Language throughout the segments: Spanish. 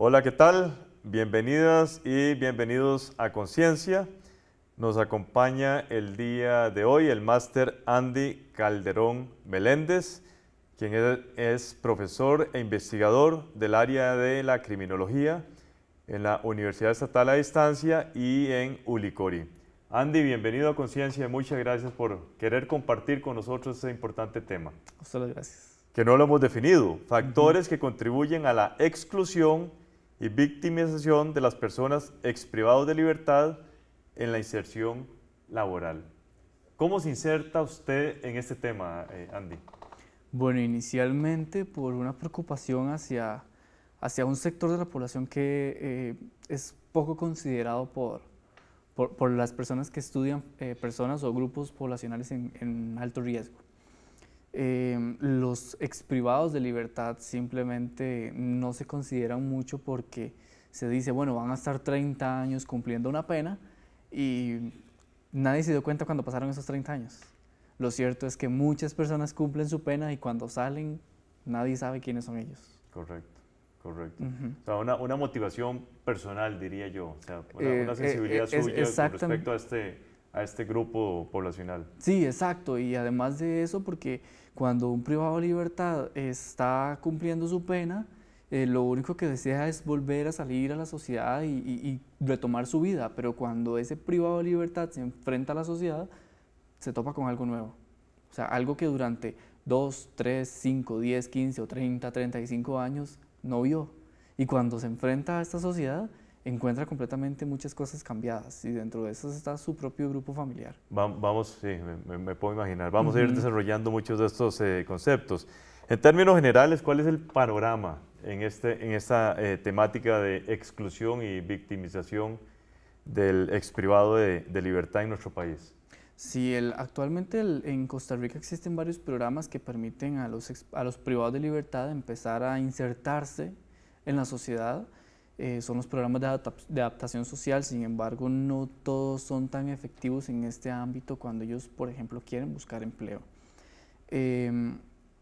Hola, ¿qué tal? Bienvenidas y bienvenidos a Conciencia. Nos acompaña el día de hoy el máster Andy Calderón Meléndez, quien es profesor e investigador del área de la criminología en la Universidad Estatal a Distancia y en Ulicori. Andy, bienvenido a Conciencia y muchas gracias por querer compartir con nosotros este importante tema. Muchas gracias. Que no lo hemos definido, factores que contribuyen a la exclusión y victimización de las personas exprivadas de libertad en la inserción laboral. ¿Cómo se inserta usted en este tema, eh, Andy? Bueno, inicialmente por una preocupación hacia, hacia un sector de la población que eh, es poco considerado por, por, las personas que estudian eh, personas o grupos poblacionales en alto riesgo eh, los exprivados de libertad simplemente no se consideran mucho porque se dice, bueno, van a estar 30 años cumpliendo una pena y nadie se dio cuenta cuando pasaron esos 30 años. Lo cierto es que muchas personas cumplen su pena y cuando salen nadie sabe quiénes son ellos. Correcto, correcto. O sea, una, una, motivación personal, diría yo, o sea, una, eh, eh, sensibilidad eh, suya con respecto a este, a este grupo poblacional. Sí, exacto, y además de eso, porque cuando un privado de libertad está cumpliendo su pena, eh, lo único que desea es volver a salir a la sociedad y, y, retomar su vida, pero cuando ese privado de libertad se enfrenta a la sociedad, se topa con algo nuevo. O sea, algo que durante 2, 3, 5, 10, 15 o 30, 35 años no vio. Y cuando se enfrenta a esta sociedad, encuentra completamente muchas cosas cambiadas y dentro de esas está su propio grupo familiar. vamos, sí, me, puedo imaginar, vamos a ir desarrollando muchos de estos eh, conceptos. En términos generales, ¿cuál es el panorama en, este, en esta eh, temática de exclusión y victimización del exprivado de, libertad en nuestro país? Sí, el, actualmente en Costa Rica existen varios programas que permiten a los, a los privados de libertad empezar a insertarse en la sociedad eh, son los programas de, adaptación social, sin embargo no todos son tan efectivos en este ámbito cuando ellos, por ejemplo, quieren buscar empleo. Em,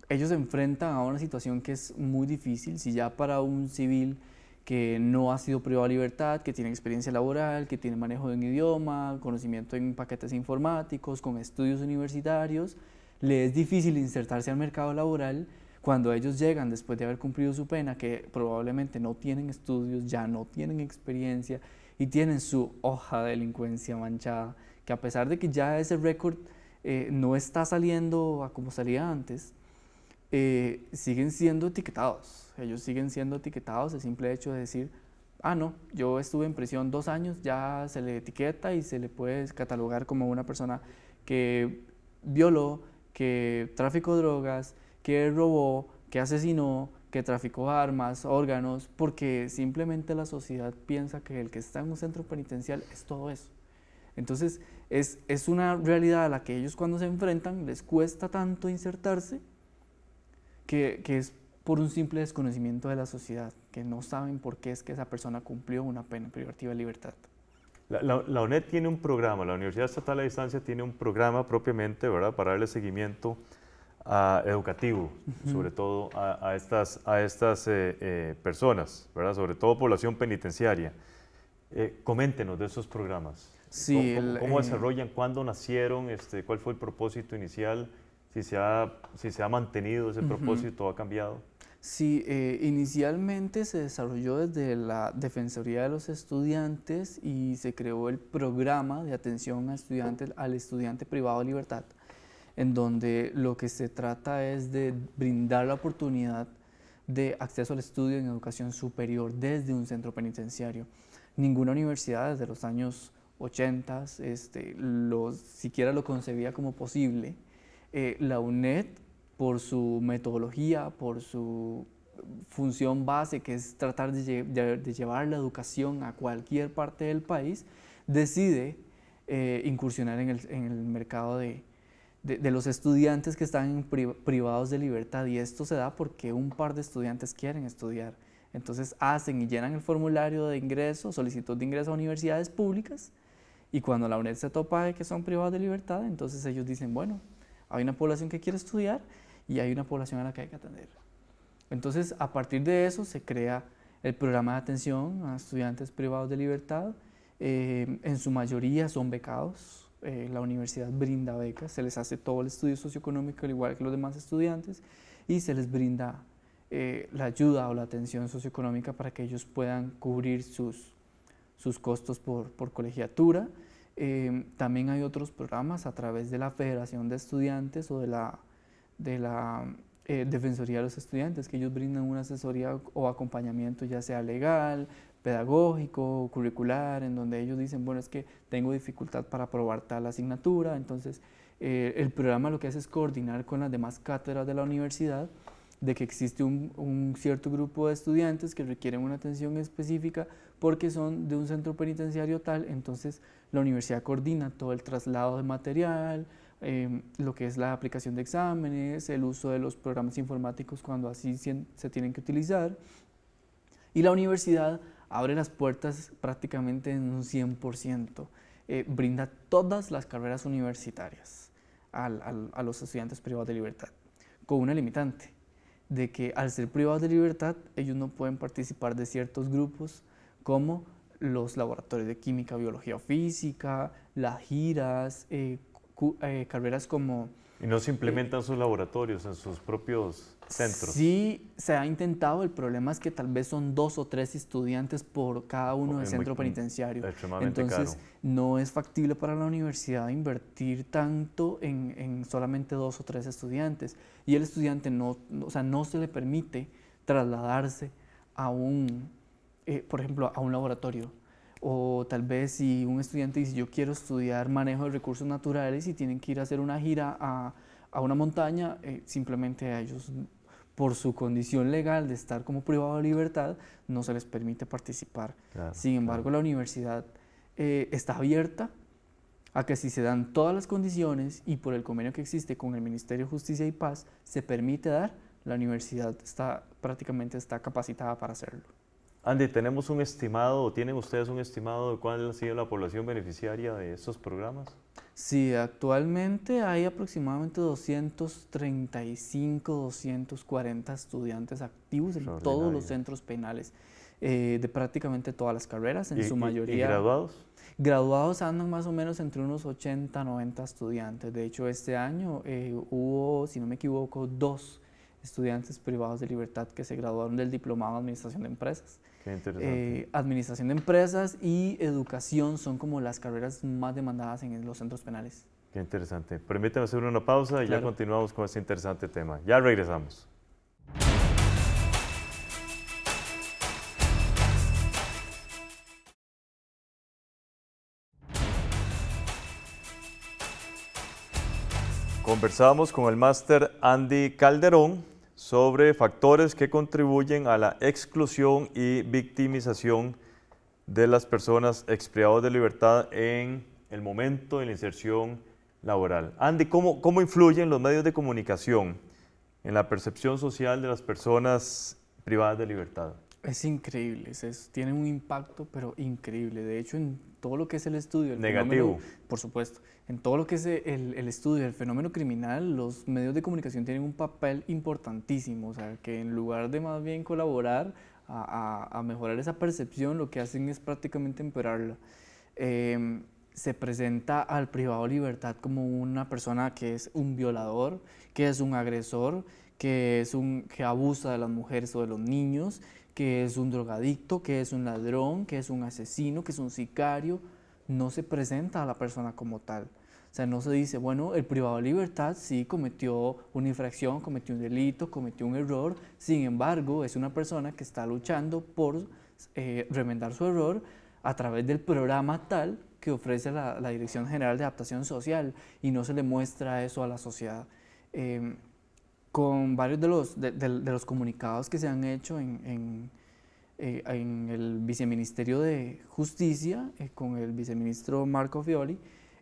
ellos se enfrentan a una situación que es muy difícil, si ya para un civil que no ha sido privado de libertad, que tiene experiencia laboral, que tiene manejo de un idioma, conocimiento en paquetes informáticos, con estudios universitarios, le es difícil insertarse al mercado laboral, cuando ellos llegan después de haber cumplido su pena, que probablemente no tienen estudios, ya no tienen experiencia y tienen su hoja de delincuencia manchada, que a pesar de que ya ese récord eh, no está saliendo a como salía antes, eh, siguen siendo etiquetados. Ellos siguen siendo etiquetados el simple hecho de decir, ah, no, yo estuve en prisión dos años, ya se le etiqueta y se le puede catalogar como una persona que violó, que tráfico drogas, que robó, que asesinó, que traficó armas, órganos, porque simplemente la sociedad piensa que el que está en un centro penitencial es todo eso. Entonces, es, es una realidad a la que ellos cuando se enfrentan les cuesta tanto insertarse que, que es por un simple desconocimiento de la sociedad, que no saben por qué es que esa persona cumplió una pena privativa de libertad. La, UNED tiene un programa, la Universidad Estatal a Distancia tiene un programa propiamente, ¿verdad?, para darle seguimiento educativo, sobre todo a, estas, a estas eh, eh, personas, ¿verdad? sobre todo población penitenciaria. Eh, coméntenos de esos programas. ¿Cómo, desarrollan? ¿Cuándo nacieron? Este, ¿Cuál fue el propósito inicial? ¿Si se ha, si se ha mantenido ese propósito o ¿Ha cambiado? Sí, inicialmente se desarrolló desde la Defensoría de los Estudiantes y se creó el programa de atención a estudiantes, al estudiante privado de libertad en donde lo que se trata es de brindar la oportunidad de acceso al estudio en educación superior desde un centro penitenciario. Ninguna universidad desde los años 80 este, lo, siquiera lo concebía como posible. Eh, la UNED, por su metodología, por su función base, que es tratar de, llevar la educación a cualquier parte del país, decide eh, incursionar en el mercado de, de, los estudiantes que están privados de libertad y esto se da porque un par de estudiantes quieren estudiar. Entonces hacen y llenan el formulario de ingreso, solicitud de ingreso a universidades públicas y cuando la UNED se topa de que son privados de libertad, entonces ellos dicen, bueno, hay una población que quiere estudiar y hay una población a la que hay que atender. Entonces a partir de eso se crea el programa de atención a estudiantes privados de libertad, eh, en su mayoría son becados, eh, la universidad brinda becas, se les hace todo el estudio socioeconómico al igual que los demás estudiantes y se les brinda eh, la ayuda o la atención socioeconómica para que ellos puedan cubrir sus, sus costos por, colegiatura. Em, también hay otros programas a través de la Federación de Estudiantes o de la, de la eh, Defensoría de los Estudiantes, que ellos brindan una asesoría o acompañamiento ya sea legal, pedagógico, curricular, en donde ellos dicen, bueno, es que tengo dificultad para aprobar tal asignatura, entonces eh, el programa lo que hace es coordinar con las demás cátedras de la universidad de que existe un, cierto grupo de estudiantes que requieren una atención específica porque son de un centro penitenciario tal, entonces la universidad coordina todo el traslado de material, em, lo que es la aplicación de exámenes, el uso de los programas informáticos cuando así se tienen que utilizar. Y la universidad abre las puertas prácticamente en un 100%, eh, brinda todas las carreras universitarias a los estudiantes privados de libertad, con una limitante, de que al ser privados de libertad ellos no pueden participar de ciertos grupos como los laboratorios de química, biología o física, las giras, eh, eh, carreras como y no se implementan sus laboratorios en sus propios centros. Sí, se ha intentado. El problema es que tal vez son dos o tres estudiantes por cada uno oh, del centro penitenciario. Entonces, no es factible para la universidad invertir tanto en, solamente dos o tres estudiantes. Y el estudiante no, o sea, no se le permite trasladarse a un, eh, por ejemplo, a un laboratorio o tal vez si un estudiante dice yo quiero estudiar manejo de recursos naturales y tienen que ir a hacer una gira a, una montaña, eh, simplemente a ellos por su condición legal de estar como privado de libertad, no se les permite participar. Sin embargo, la universidad eh, está abierta a que si se dan todas las condiciones y por el convenio que existe con el Ministerio de Justicia y Paz, se permite dar, la universidad está prácticamente está capacitada para hacerlo. Andy, ¿tenemos un estimado o tienen ustedes un estimado de cuál ha sido la población beneficiaria de estos programas? Sí, actualmente hay aproximadamente 235, 240 estudiantes activos en todos los centros penales, eh, de prácticamente todas las carreras, en su mayoría. ¿Y graduados? Graduados andan más o menos entre unos 80, 90 estudiantes. De hecho, este año eh, hubo, si no me equivoco, dos estudiantes privados de libertad que se graduaron del diplomado de Administración de Empresas. Eh, administración de empresas y educación son como las carreras más demandadas en los centros penales. Qué interesante. Permítame hacer una pausa y ya continuamos con este interesante tema. Ya regresamos. Conversamos con el máster Andy Calderón sobre factores que contribuyen a la exclusión y victimización de las personas exprivadas de libertad en el momento de la inserción laboral. Andy, ¿cómo, cómo influyen los medios de comunicación en la percepción social de las personas privadas de libertad? Es increíble, es, tiene un impacto pero increíble. De hecho, en todo lo que es el estudio. Negativo. por supuesto. En todo lo que es el, el, estudio del fenómeno criminal, los medios de comunicación tienen un papel importantísimo. O sea, que en lugar de más bien colaborar a, a, mejorar esa percepción, lo que hacen es prácticamente empeorarla. Em, se presenta al privado libertad como una persona que es un violador, que es un agresor, que, es un, que abusa de las mujeres o de los niños, que es un drogadicto, que es un ladrón, que es un asesino, que es un sicario, no se presenta a la persona como tal. O sea, no se dice, bueno, el privado de libertad sí cometió una infracción, cometió un delito, cometió un error, sin embargo, es una persona que está luchando por eh, remendar su error a través del programa tal que ofrece la, Dirección General de Adaptación Social y no se le muestra eso a la sociedad. Em, con varios de los, de, los comunicados que se han hecho en, eh, el viceministerio de Justicia, eh, con el viceministro Marco Fioli,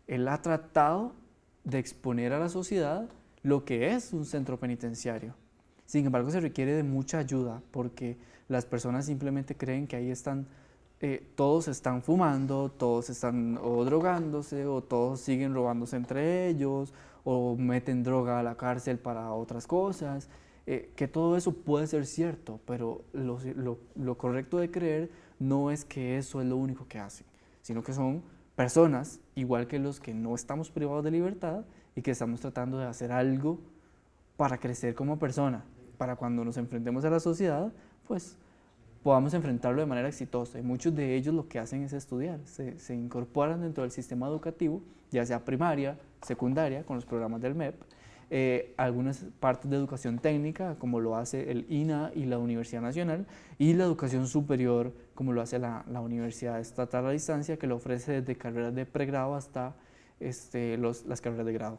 él ha tratado de exponer a la sociedad lo que es un centro penitenciario. Sin embargo, se requiere de mucha ayuda porque las personas simplemente creen que ahí están, eh, todos están fumando, todos están o drogándose o todos siguen robándose entre ellos o meten droga a la cárcel para otras cosas, eh, que todo eso puede ser cierto, pero lo, correcto de creer no es que eso es lo único que hacen, sino que son personas, igual que los que no estamos privados de libertad y que estamos tratando de hacer algo para crecer como persona, para cuando nos enfrentemos a la sociedad, pues podamos enfrentarlo de manera exitosa. Y muchos de ellos lo que hacen es estudiar, se, se incorporan dentro del sistema educativo, ya sea primaria, secundaria con los programas del MEP, eh, algunas partes de educación técnica, como lo hace el INA y la Universidad Nacional, y la educación superior, como lo hace la, Universidad Estatal a Distancia, que lo ofrece desde carreras de pregrado hasta este, los, las carreras de grado.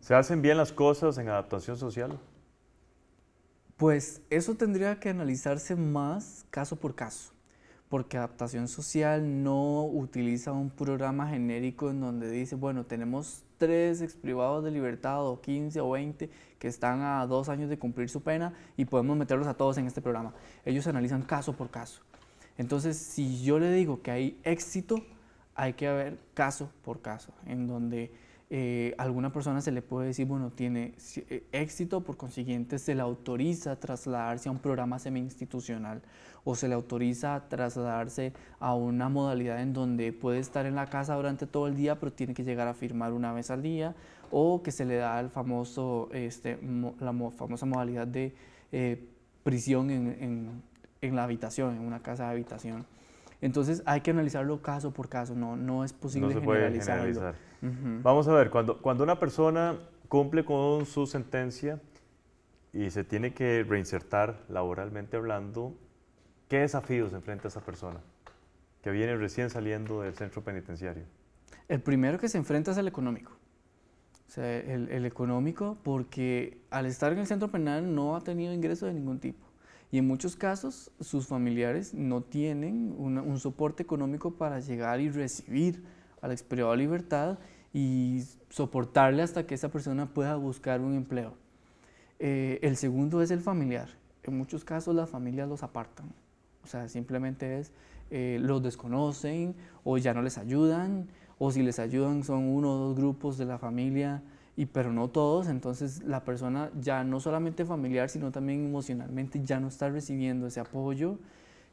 ¿Se hacen bien las cosas en adaptación social? Pues eso tendría que analizarse más caso por caso, porque adaptación social no utiliza un programa genérico en donde dice, bueno, tenemos tres exprivados de libertad o 15 o 20 que están a dos años de cumplir su pena y podemos meterlos a todos en este programa. Ellos analizan caso por caso. Entonces, si yo le digo que hay éxito, hay que haber caso por caso, en donde eh, alguna persona se le puede decir, bueno, tiene eh, éxito, por consiguiente se le autoriza trasladarse a un programa semi-institucional o se le autoriza a trasladarse a una modalidad en donde puede estar en la casa durante todo el día, pero tiene que llegar a firmar una vez al día o que se le da el famoso, este, la famosa modalidad de eh, prisión en, en, la habitación, en una casa de habitación. Entonces hay que analizarlo caso por caso, no, no es posible generalizarlo. Vamos a ver, cuando, cuando una persona cumple con su sentencia y se tiene que reinsertar laboralmente hablando, ¿qué desafíos enfrenta esa persona que viene recién saliendo del centro penitenciario? El primero que se enfrenta es el económico. O sea, el, económico, porque al estar en el centro penal no ha tenido ingresos de ningún tipo. Y en muchos casos sus familiares no tienen un soporte económico para llegar y recibir al la de libertad y soportarle hasta que esa persona pueda buscar un empleo. Eh, el segundo es el familiar. En muchos casos las familias los apartan. O sea, simplemente es, eh, los desconocen o ya no les ayudan, o si les ayudan son uno o dos grupos de la familia, y, pero no todos. Entonces la persona ya no solamente familiar, sino también emocionalmente ya no está recibiendo ese apoyo.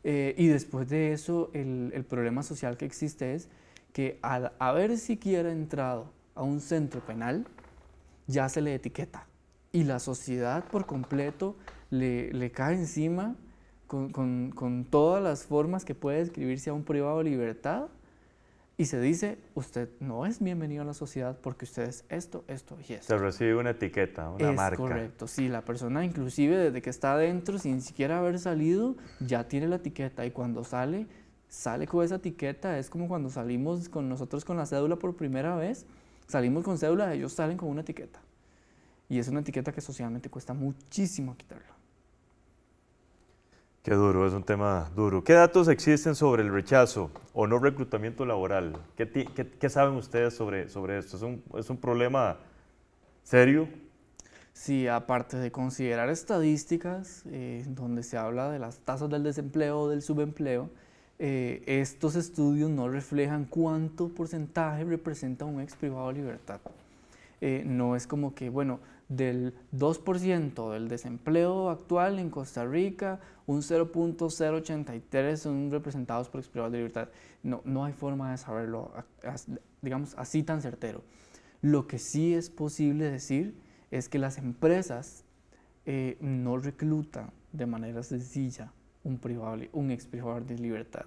Eh, y después de eso, el, el problema social que existe es que al haber siquiera entrado a un centro penal, ya se le etiqueta. Y la sociedad por completo le, le cae encima con, con, con, todas las formas que puede describirse a un privado de libertad y se dice, usted no es bienvenido a la sociedad porque usted es esto, esto y esto. Se recibe una etiqueta, una es Correcto, sí, la persona inclusive desde que está adentro, sin siquiera haber salido, ya tiene la etiqueta y cuando sale sale con esa etiqueta, es como cuando salimos con nosotros con la cédula por primera vez, salimos con cédula, ellos salen con una etiqueta. Y es una etiqueta que socialmente cuesta muchísimo quitarla. Qué duro, es un tema duro. ¿Qué datos existen sobre el rechazo o no reclutamiento laboral? ¿Qué, saben ustedes sobre, sobre esto? ¿Es un, problema serio? Sí, aparte de considerar estadísticas eh, donde se habla de las tasas del desempleo o del subempleo, eh, estos estudios no reflejan cuánto porcentaje representa un ex privado de libertad. Eh, no es como que, bueno, del 2% del desempleo actual en Costa Rica, un 0.083 son representados por ex privados de libertad. No, no hay forma de saberlo, digamos, así tan certero. Lo que sí es posible decir es que las empresas eh, no reclutan de manera sencilla un, privado, un ex de libertad.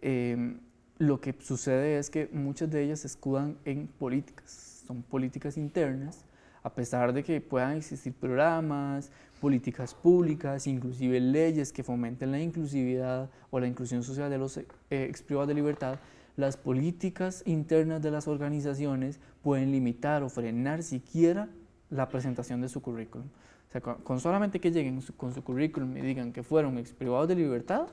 Em, lo que sucede es que muchas de ellas se escudan en políticas, son políticas internas, a pesar de que puedan existir programas, políticas públicas, inclusive leyes que fomenten la inclusividad o la inclusión social de los eh, ex de libertad, las políticas internas de las organizaciones pueden limitar o frenar siquiera la presentación de su currículum. O sea, con, solamente que lleguen con su currículum y digan que fueron exprivados de libertad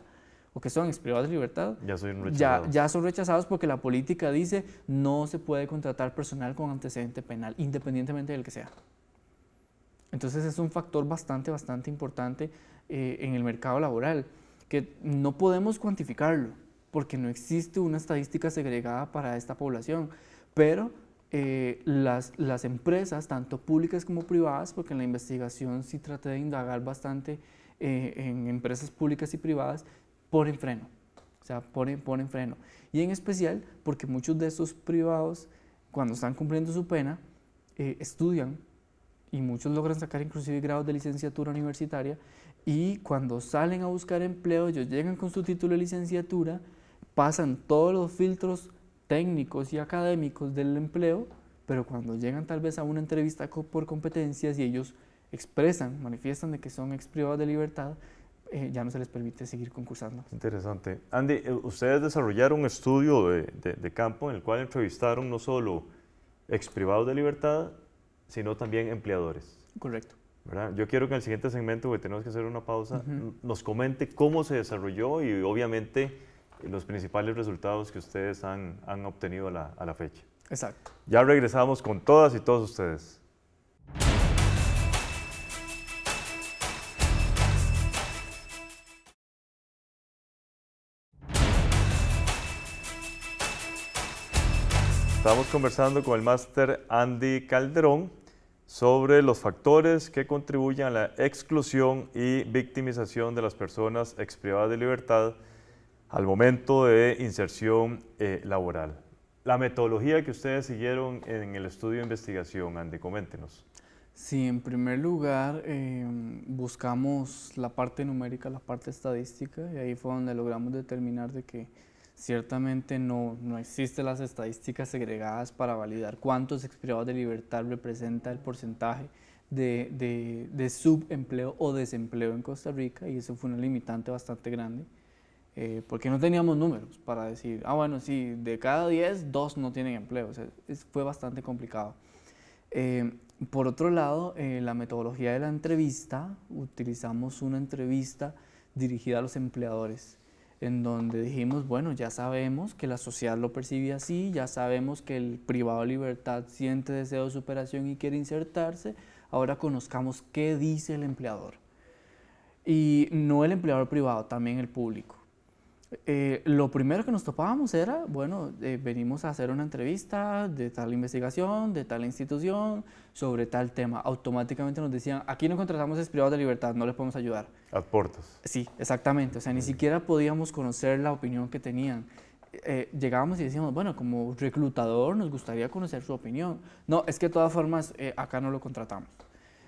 o que son exprivados de libertad, ya, ya, ya, son rechazados porque la política dice no se puede contratar personal con antecedente penal, independientemente del que sea. Entonces es un factor bastante, bastante importante eh, en el mercado laboral, que no podemos cuantificarlo porque no existe una estadística segregada para esta población, pero eh, las, las, empresas, tanto públicas como privadas, porque en la investigación sí traté de indagar bastante eh, en empresas públicas y privadas, ponen freno. O sea, ponen, ponen freno. Y en especial porque muchos de estos privados, cuando están cumpliendo su pena, eh, estudian y muchos logran sacar inclusive grados de licenciatura universitaria y cuando salen a buscar empleo, ellos llegan con su título de licenciatura, pasan todos los filtros técnicos y académicos del empleo, pero cuando llegan tal vez a una entrevista por competencias y ellos expresan, manifiestan de que son exprivados de libertad, eh, ya no se les permite seguir concursando. Interesante. Andy, eh, ustedes desarrollaron un estudio de, campo en el cual entrevistaron no solo exprivados de libertad, sino también empleadores. Correcto. ¿verdad? Yo quiero que en el siguiente segmento, que tenemos que hacer una pausa, nos comente cómo se desarrolló y obviamente los principales resultados que ustedes han, han obtenido a la, a la fecha. Exacto. Ya regresamos con todas y todos ustedes. Estamos conversando con el máster Andy Calderón sobre los factores que contribuyen a la exclusión y victimización de las personas exprivadas de libertad al momento de inserción eh, laboral. La metodología que ustedes siguieron en el estudio de investigación, Andy, coméntenos. Sí, en primer lugar eh, buscamos la parte numérica, la parte estadística, y ahí fue donde logramos determinar de que ciertamente no, existen las estadísticas segregadas para validar cuántos expirados de libertad representa el porcentaje de, de subempleo o desempleo en Costa Rica, y eso fue una limitante bastante grande. Eh, porque no teníamos números para decir, ah, bueno, sí, de cada 10, dos no tienen empleo. O sea, fue bastante complicado. Eh, por otro lado, eh, la metodología de la entrevista, utilizamos una entrevista dirigida a los empleadores, en donde dijimos, bueno, ya sabemos que la sociedad lo percibe así, ya sabemos que el privado de libertad siente deseo de superación y quiere insertarse, ahora conozcamos qué dice el empleador. Y no el empleador privado, también el público. Eh, lo primero que nos topábamos era, bueno, eh, venimos a hacer una entrevista de tal investigación, de tal institución, sobre tal tema. Automáticamente nos decían, aquí no contratamos es privado de libertad, no les podemos ayudar. Aportas. Sí, exactamente. O sea, ni siquiera podíamos conocer la opinión que tenían. Eh, llegábamos y decíamos, bueno, como reclutador nos gustaría conocer su opinión. No, es que de todas formas acá no lo contratamos.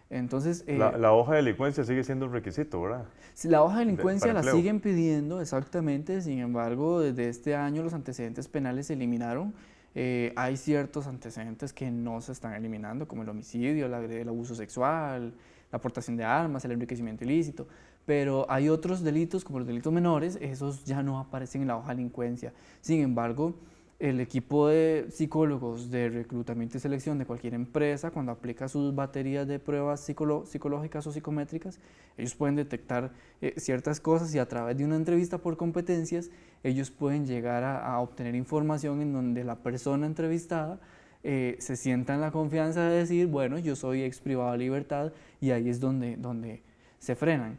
Entonces, eh, la, hoja de delincuencia sigue siendo un requisito, ¿verdad? La hoja de delincuencia la siguen pidiendo, exactamente. Sin embargo, desde este año los antecedentes penales se eliminaron. Eh, hay ciertos antecedentes que no se están eliminando, como el homicidio, el abuso sexual, la aportación de armas, el enriquecimiento ilícito. Pero hay otros delitos, como los delitos menores, esos ya no aparecen en la hoja de delincuencia. Sin embargo, el equipo de psicólogos de reclutamiento y selección de cualquier empresa, cuando aplica sus baterías de pruebas psicológicas o psicométricas, ellos pueden detectar eh, ciertas cosas y a través de una entrevista por competencias, ellos pueden llegar a, obtener información en donde la persona entrevistada eh, se sienta en la confianza de decir, bueno, yo soy ex privado de libertad y ahí es donde, donde se frenan.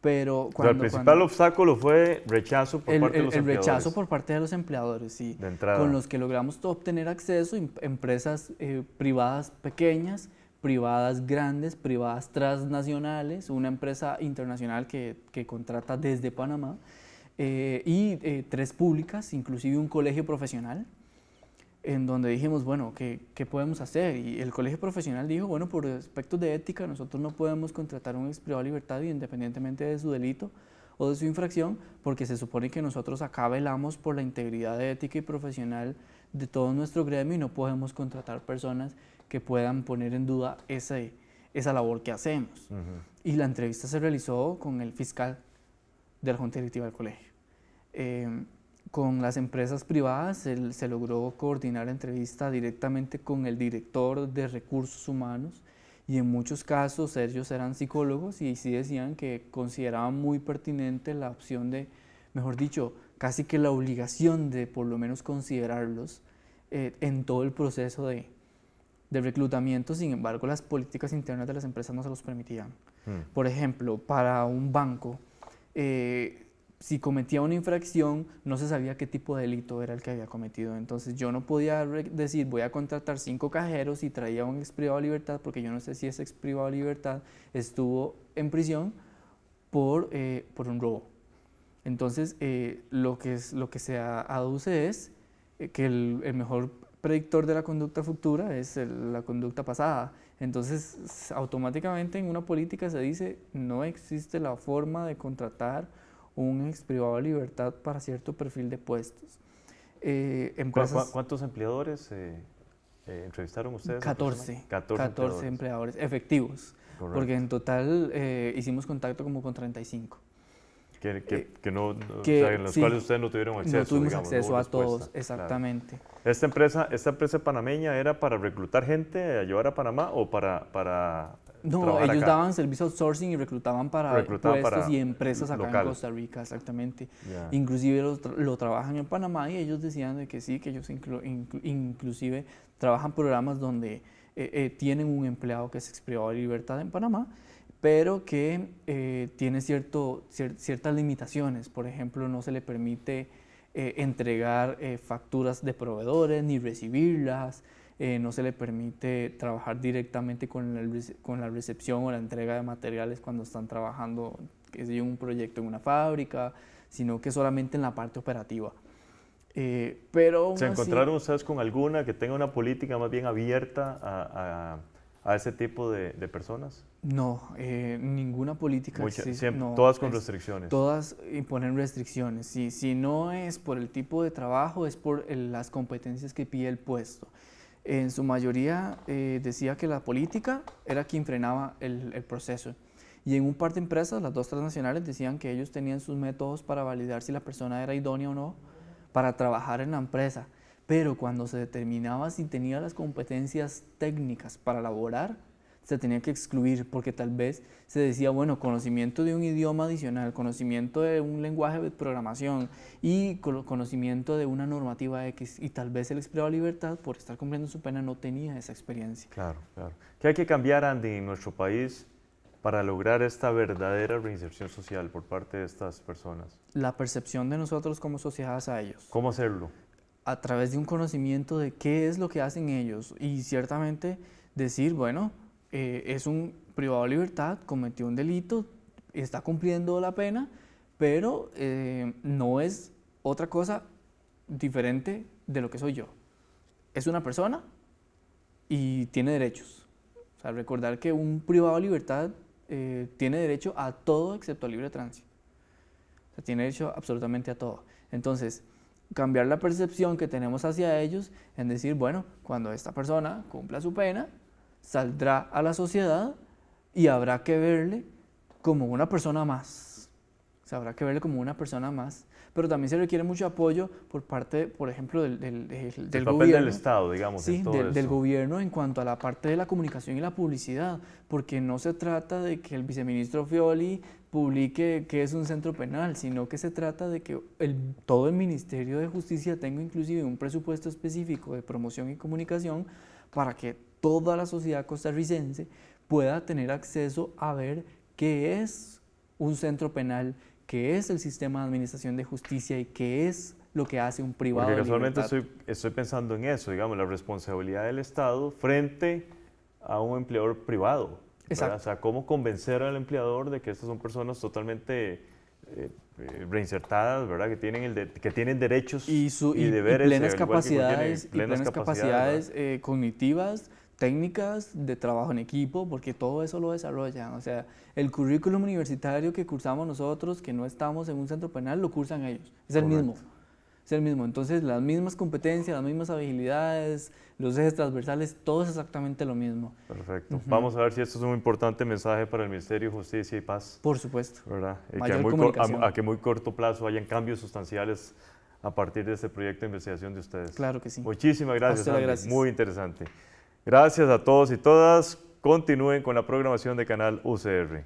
Pero cuando, el principal obstáculo fue rechazo por el, parte de los empleadores. rechazo por parte de los empleadores, sí. Con los que logramos obtener acceso, empresas eh, privadas pequeñas, privadas grandes, privadas transnacionales, una empresa internacional que, contrata desde Panamá, eh, y eh, tres públicas, inclusive un colegio profesional en donde dijimos, bueno, ¿qué, ¿qué, podemos hacer? Y el colegio profesional dijo, bueno, por aspectos de ética, nosotros no podemos contratar a un ex privado de libertad independientemente de su delito o de su infracción, porque se supone que nosotros acá velamos por la integridad ética y profesional de todo nuestro gremio y no podemos contratar personas que puedan poner en duda esa esa labor que hacemos. Y la entrevista se realizó con el fiscal de la Junta Directiva del colegio. Em, con las empresas privadas se, se logró coordinar entrevista directamente con el director de recursos humanos y en muchos casos ellos eran psicólogos y sí decían que consideraban muy pertinente la opción de, mejor dicho, casi que la obligación de por lo menos considerarlos eh, en todo el proceso de, reclutamiento, sin embargo las políticas internas de las empresas no se los permitían. Mm. Por ejemplo, para un banco, eh, si cometía una infracción, no se sabía qué tipo de delito era el que había cometido. Entonces yo no podía decir, voy a contratar cinco cajeros y traía un ex privado de libertad, porque yo no sé si ese ex privado de libertad estuvo en prisión por, eh, por un robo. Entonces eh, lo, que es, lo que se aduce es eh, que el, mejor predictor de la conducta futura es la conducta pasada. Entonces automáticamente en una política se dice, no existe la forma de contratar un ex privado de libertad para cierto perfil de puestos. Eh, cuántos empleadores eh, eh, entrevistaron ustedes? 14, 14, empleadores. efectivos, porque en total hicimos contacto como con 35. Que, no, en los cuales no tuvieron acceso. tuvimos acceso a todos, exactamente. Esta, empresa, ¿Esta empresa panameña era para reclutar gente, llevar a Panamá o para, para no, ellos daban servicio outsourcing y reclutaban para puestos y empresas acá en Costa Rica, exactamente. Inclusive lo, trabajan en Panamá y ellos decían de que sí, que ellos inclusive trabajan programas donde eh, eh, tienen un empleado que es privado de libertad en Panamá, pero que eh, tiene cierto, ciertas limitaciones. Por ejemplo, no se le permite entregar facturas de proveedores ni recibirlas. Eh, no se le permite trabajar directamente con, la recepción o la entrega de materiales cuando están trabajando en un proyecto en una fábrica, sino que solamente en la parte operativa. Eh, pero ¿Se encontraron ustedes con alguna que tenga una política más bien abierta a, ese tipo de, personas? No, eh, ninguna política. todas con restricciones. Todas imponen restricciones. Si, no es por el tipo de trabajo, es por las competencias que pide el puesto en su mayoría eh, decía que la política era quien frenaba el, el, proceso. Y en un par de empresas, las dos transnacionales decían que ellos tenían sus métodos para validar si la persona era idónea o no para trabajar en la empresa. Pero cuando se determinaba si tenía las competencias técnicas para laborar, se tenía que excluir porque tal vez se decía, bueno, conocimiento de un idioma adicional, conocimiento de un lenguaje de programación y conocimiento de una normativa X y tal vez el a libertad por estar cumpliendo su pena no tenía esa experiencia. Claro, claro. ¿Qué hay que cambiar, Andy, en nuestro país para lograr esta verdadera reinserción social por parte de estas personas? La percepción de nosotros como asociadas a ellos. ¿Cómo hacerlo? A través de un conocimiento de qué es lo que hacen ellos y ciertamente decir, bueno, eh, es un privado de libertad, cometió un delito, está cumpliendo la pena, pero eh, no es otra cosa diferente de lo que soy yo. Es una persona y tiene derechos. O sea, recordar que un privado de libertad eh, tiene derecho a todo excepto a libre tránsito. O sea, tiene derecho absolutamente a todo. Entonces, cambiar la percepción que tenemos hacia ellos en decir, bueno, cuando esta persona cumpla su pena, saldrá a la sociedad y habrá que verle como una persona más. habrá que verle como una persona más. Pero también se requiere mucho apoyo por parte, por ejemplo, del, del, del, papel del Estado, digamos. Sí, del, gobierno en cuanto a la parte de la comunicación y la publicidad. Porque no se trata de que el viceministro Fioli publique que es un centro penal, sino que se trata de que el, todo el Ministerio de Justicia tenga inclusive un presupuesto específico de promoción y comunicación para que toda la sociedad costarricense pueda tener acceso a ver qué es un centro penal, qué es el sistema de administración de justicia y qué es lo que hace un privado. Porque casualmente estoy, pensando en eso, digamos, la responsabilidad del Estado frente a un empleador privado. O sea, cómo convencer al empleador de que estas son personas totalmente eh, eh, reinsertadas, ¿verdad? Que tienen, el que tienen derechos y, su, y, deberes. Y plenas capacidades, eh, cognitivas técnicas de trabajo en equipo, porque todo eso lo desarrollan. O sea, el currículum universitario que cursamos nosotros, que no estamos en un centro penal, lo cursan ellos. Es el mismo. Es el mismo. Entonces, las mismas competencias, las mismas habilidades, los ejes transversales, todo es exactamente lo mismo. Perfecto. Vamos a ver si esto es un importante mensaje para el Ministerio de Justicia y Paz. Por supuesto. ¿Verdad? Y que a, muy que muy corto plazo hayan cambios sustanciales a partir de este proyecto de investigación de ustedes. Claro que sí. Muchísimas gracias. Muy interesante. Gracias a todos y todas. Continúen con la programación de Canal UCR.